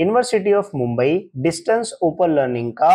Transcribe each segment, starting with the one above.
university of Mumbai distance open learning का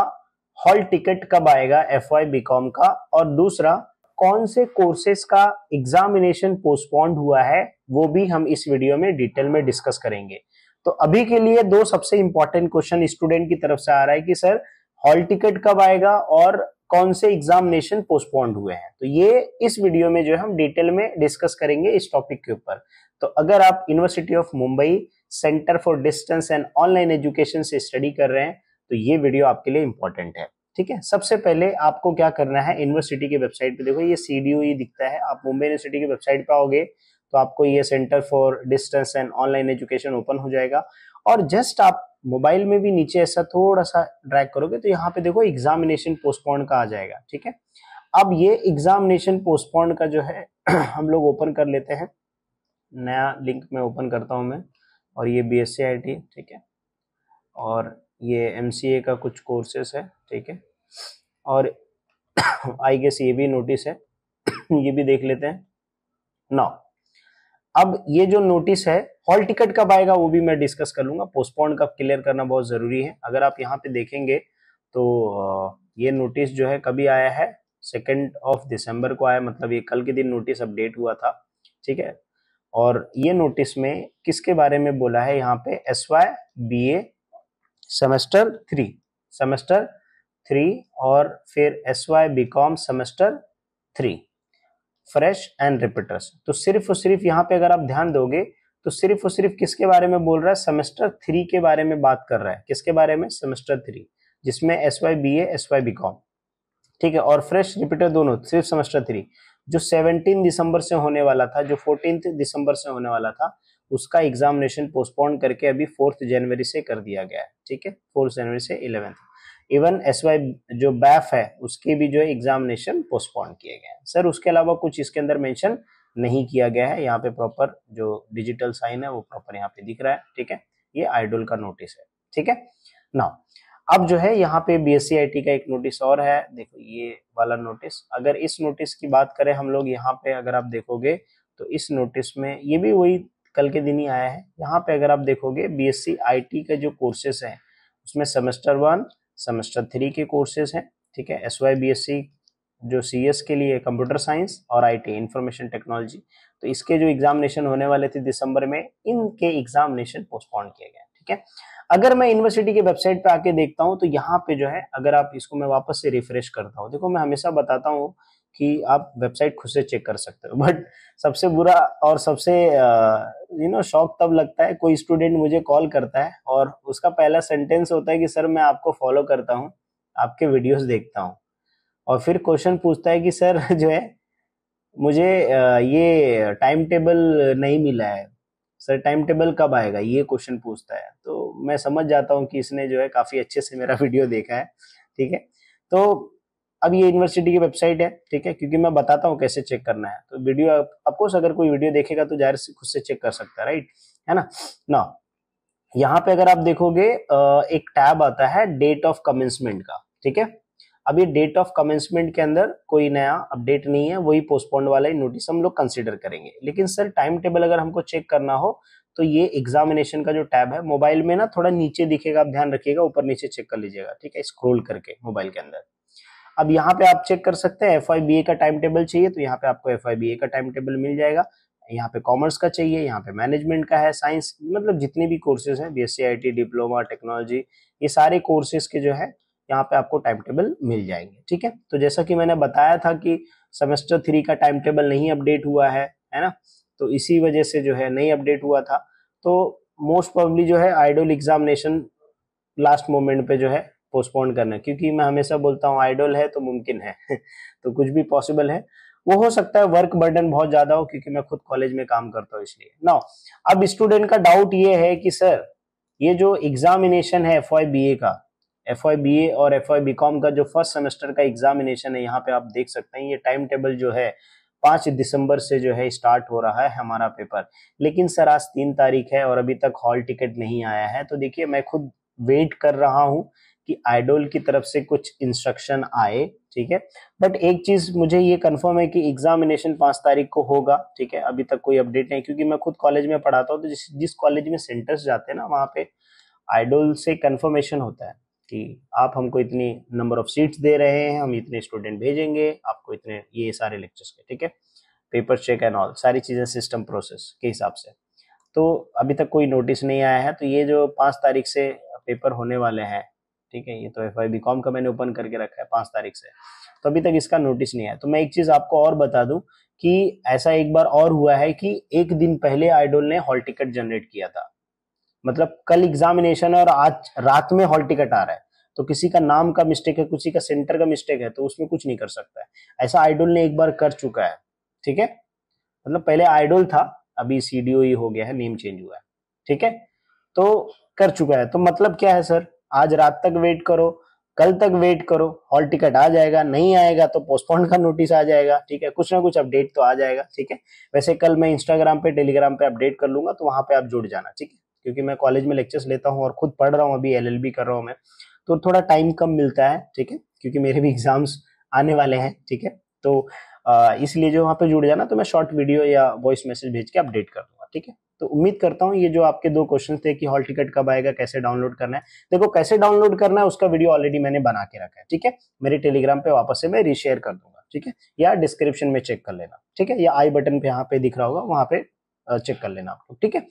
hall ticket कब आएगा एफ वाई का और दूसरा कौन से कोर्सेस का एग्जामिनेशन पोस्टपोन्ड हुआ है वो भी हम इस वीडियो में डिटेल में डिस्कस करेंगे तो अभी के लिए दो सबसे इंपॉर्टेंट क्वेश्चन स्टूडेंट की तरफ से आ रहा है कि सर हॉल टिकट कब आएगा और कौन से एग्जामिनेशन पोस्टपोन्ड हुए हैं तो ये इस वीडियो में जो है हम डिटेल में डिस्कस करेंगे इस टॉपिक के ऊपर तो अगर आप university of Mumbai centre for distance and online education से स्टडी कर रहे हैं तो ये वीडियो आपके लिए इंपॉर्टेंट है ठीक है सबसे पहले आपको क्या करना है यूनिवर्सिटी की वेबसाइट पे देखो ये सी डी e दिखता है आप मुंबई यूनिवर्सिटी की वेबसाइट पे आओगे तो आपको ये centre for distance and online education open हो जाएगा और जस्ट आप मोबाइल में भी नीचे ऐसा थोड़ा सा ड्रैग करोगे तो यहाँ पे देखो एग्जामिनेशन पोस्टपोन का आ जाएगा ठीक है अब ये एग्जामिनेशन पोस्टपोन का जो है हम लोग ओपन कर लेते हैं नया लिंक में ओपन करता हूँ मैं और ये बी एस ठीक है और ये एम का कुछ कोर्सेस है ठीक है और आई गेस ये भी नोटिस है ये भी देख लेते हैं ना अब ये जो नोटिस है हॉल टिकट कब आएगा वो भी मैं डिस्कस कर लूंगा पोस्टपोन कब क्लियर करना बहुत ज़रूरी है अगर आप यहाँ पे देखेंगे तो ये नोटिस जो है कभी आया है सेकेंड ऑफ दिसंबर को आया मतलब ये कल के दिन नोटिस अपडेट हुआ था ठीक है और ये नोटिस में किसके बारे में बोला है यहाँ पे S Y B A semester three semester three और फिर S Y B com semester three fresh and repeaters तो सिर्फ और सिर्फ यहाँ पे अगर आप ध्यान दोगे तो सिर्फ और सिर्फ किसके बारे में बोल रहा है सेमेस्टर थ्री के बारे में बात कर रहा है किसके बारे में सेमेस्टर थ्री जिसमें S Y B A S Y B com ठीक है और फ्रेश रिपीटर दोनों सिर्फ सेमेस्टर थ्री जो 17 दिसंबर से होने वाला था जो 14 दिसंबर से होने वाला था उसका एग्जामिनेशन पोस्टपोन करके अभी फोर्थ जनवरी से कर दिया गया है ठीक है फोर्थ जनवरी से इलेवेंथ इवन एस वाई जो बैफ है उसके भी जो है एग्जामिनेशन पोस्टपोन किए गए हैं सर उसके अलावा कुछ इसके अंदर मेंशन नहीं किया गया है यहाँ पे प्रॉपर जो डिजिटल साइन है वो प्रॉपर यहाँ पे दिख रहा है ठीक है ये आइडोल का नोटिस है ठीक है ना अब जो है यहाँ पे बी एस e का एक नोटिस और है देखो ये वाला नोटिस अगर इस नोटिस की बात करें हम लोग यहाँ पे अगर आप देखोगे तो इस नोटिस में ये भी वही कल के दिन ही आया है यहाँ पे अगर आप देखोगे बी एस e के जो कोर्सेस हैं उसमें सेमेस्टर वन सेमेस्टर थ्री के कोर्सेज हैं ठीक है S Y B S C जो सी एस के लिए कंप्यूटर साइंस और आई टी इंफॉर्मेशन टेक्नोलॉजी तो इसके जो एग्जामिनेशन होने वाले थे दिसंबर में इनके एग्जामिनेशन पोस्टपोन किए गए ठीक है अगर मैं यूनिवर्सिटी के वेबसाइट पे आके देखता हूँ तो यहाँ पे जो है अगर आप इसको मैं वापस से रिफ्रेश करता हूँ देखो मैं हमेशा बताता हूँ कि आप वेबसाइट खुद से चेक कर सकते हो बट सबसे बुरा और सबसे यू नो शौक तब लगता है कोई स्टूडेंट मुझे कॉल करता है और उसका पहला सेंटेंस होता है कि सर मैं आपको फॉलो करता हूँ आपके वीडियोस देखता हूँ और फिर क्वेश्चन पूछता है कि सर जो है मुझे ये टाइम टेबल नहीं मिला है सर टाइम टेबल कब आएगा ये क्वेश्चन पूछता है तो मैं समझ जाता हूँ कि इसने जो है काफ़ी अच्छे से मेरा वीडियो देखा है ठीक है तो अब ये यूनिवर्सिटी की वेबसाइट है ठीक है क्योंकि मैं बताता हूँ कैसे चेक करना है तो वीडियो अफकोर्स अगर कोई वीडियो देखेगा तो जाहिर से खुद से चेक कर सकता है राइट है ना ना यहाँ पे अगर आप देखोगे एक टैब आता है डेट ऑफ कमेंसमेंट का ठीक है अभी डेट ऑफ कमेंसमेंट के अंदर कोई नया अपडेट नहीं है वही पोस्टपोन्ड वाला ही नोटिस हम लोग कंसिडर करेंगे लेकिन सर टाइम टेबल अगर हमको चेक करना हो तो ये एग्जामिनेशन का जो टैब है मोबाइल में ना थोड़ा नीचे दिखेगा आप ध्यान रखिएगा ऊपर नीचे चेक कर लीजिएगा ठीक है स्क्रोल करके मोबाइल के अंदर अब यहाँ पे आप चेक कर सकते हैं एफ का टाइम टेबल चाहिए तो यहाँ पे आपको एफ का टाइम टेबल मिल जाएगा यहाँ पे कॉमर्स का चाहिए यहाँ पे मैनेजमेंट का है साइंस मतलब जितने भी कोर्सेज हैं बी एस डिप्लोमा टेक्नोलॉजी ये सारे कोर्सेज के जो है यहाँ पे आपको टाइम टेबल मिल जाएंगे ठीक है तो जैसा कि मैंने बताया था कि सेमेस्टर थ्री का टाइम टेबल नहीं अपडेट हुआ है है ना तो इसी वजह से जो है नहीं अपडेट हुआ था तो मोस्ट प्रॉब्ली जो है आइडोल एग्जामिनेशन लास्ट मोमेंट पे जो है पोस्टपोन करना क्योंकि मैं हमेशा बोलता हूँ आइडोल है तो मुमकिन है तो कुछ भी पॉसिबल है वो हो सकता है वर्क बर्डन बहुत ज्यादा हो क्योंकि मैं खुद कॉलेज में काम करता हूँ इसलिए ना अब स्टूडेंट का डाउट ये है कि सर ये जो एग्जामिनेशन है एफ का एफ और एफ का जो फर्स्ट सेमेस्टर का एग्जामिनेशन है यहाँ पे आप देख सकते हैं ये टाइम टेबल जो है पाँच दिसंबर से जो है स्टार्ट हो रहा है हमारा पेपर लेकिन सर आज तीन तारीख है और अभी तक हॉल टिकट नहीं आया है तो देखिए मैं खुद वेट कर रहा हूँ कि आइडोल की तरफ से कुछ इंस्ट्रक्शन आए ठीक है बट एक चीज मुझे ये कंफर्म है कि एग्जामिनेशन पाँच तारीख को होगा ठीक है अभी तक कोई अपडेट नहीं क्योंकि मैं खुद कॉलेज में पढ़ाता हूँ तो जिस जिस कॉलेज में सेंटर्स जाते हैं ना वहाँ पे आइडोल से कन्फर्मेशन होता है कि आप हमको इतनी नंबर ऑफ सीट्स दे रहे हैं हम इतने स्टूडेंट भेजेंगे आपको इतने ये सारे लेक्चर्स के ठीक है पेपर चेक एंड ऑल सारी चीज़ें सिस्टम प्रोसेस के हिसाब से तो अभी तक कोई नोटिस नहीं आया है तो ये जो पाँच तारीख से पेपर होने वाले हैं ठीक है ये तो एफ आई का मैंने ओपन करके रखा है पाँच तारीख से तो अभी तक इसका नोटिस नहीं आया तो मैं एक चीज़ आपको और बता दूँ कि ऐसा एक बार और हुआ है कि एक दिन पहले आइडोल ने हॉल टिकट जनरेट किया था मतलब कल एग्जामिनेशन है और आज रात में हॉल टिकट आ रहा है तो किसी का नाम का मिस्टेक है किसी का सेंटर का मिस्टेक है तो उसमें कुछ नहीं कर सकता है ऐसा आइडोल ने एक बार कर चुका है ठीक है मतलब पहले आइडोल था अभी सीडीओ e हो गया है नेम चेंज हुआ है ठीक है तो कर चुका है तो मतलब क्या है सर आज रात तक वेट करो कल तक वेट करो हॉल टिकट आ जाएगा नहीं आएगा तो पोस्टपोन का नोटिस आ जाएगा ठीक है कुछ ना कुछ अपडेट तो आ जाएगा ठीक है वैसे कल मैं इंस्टाग्राम पे टेलीग्राम पे अपडेट कर लूंगा तो वहां पे आप जुड़ जाना ठीक है क्योंकि मैं कॉलेज में लेक्चर्स लेता हूँ और खुद पढ़ रहा हूँ अभी एल कर रहा हूँ मैं तो थोड़ा टाइम कम मिलता है ठीक है क्योंकि मेरे भी एग्जाम्स आने वाले हैं ठीक है तो इसलिए जो वहाँ पे जुड़ जाना तो मैं शॉर्ट वीडियो या वॉइस मैसेज भेज के अपडेट कर दूंगा ठीक है तो उम्मीद करता हूँ ये जो आपके दो क्वेश्चन थे कि हॉल टिकट कब आएगा कैसे डाउनलोड करना है देखो कैसे डाउनलोड करना है उसका वीडियो ऑलरेडी मैंने बना के रखा है ठीक है मेरे टेलीग्राम पे वापस से मैं रीशेयर कर दूंगा ठीक है या डिस्क्रिप्शन में चेक कर लेना ठीक है या आई बटन पे यहाँ पे दिख रहा होगा वहाँ पे चेक कर लेना आप लोग ठीक है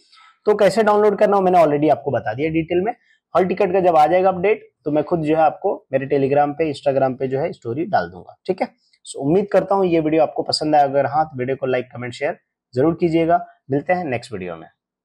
तो कैसे डाउनलोड करना हो मैंने ऑलरेडी आपको बता दिया डिटेल में हॉल टिकट का जब आ जाएगा अपडेट तो मैं खुद जो है आपको मेरे टेलीग्राम पे इंस्टाग्राम पे जो है स्टोरी डाल दूंगा ठीक है सो उम्मीद करता हूँ ये वीडियो आपको पसंद आया अगर हाँ तो वीडियो को लाइक कमेंट शेयर जरूर कीजिएगा मिलते हैं नेक्स्ट वीडियो में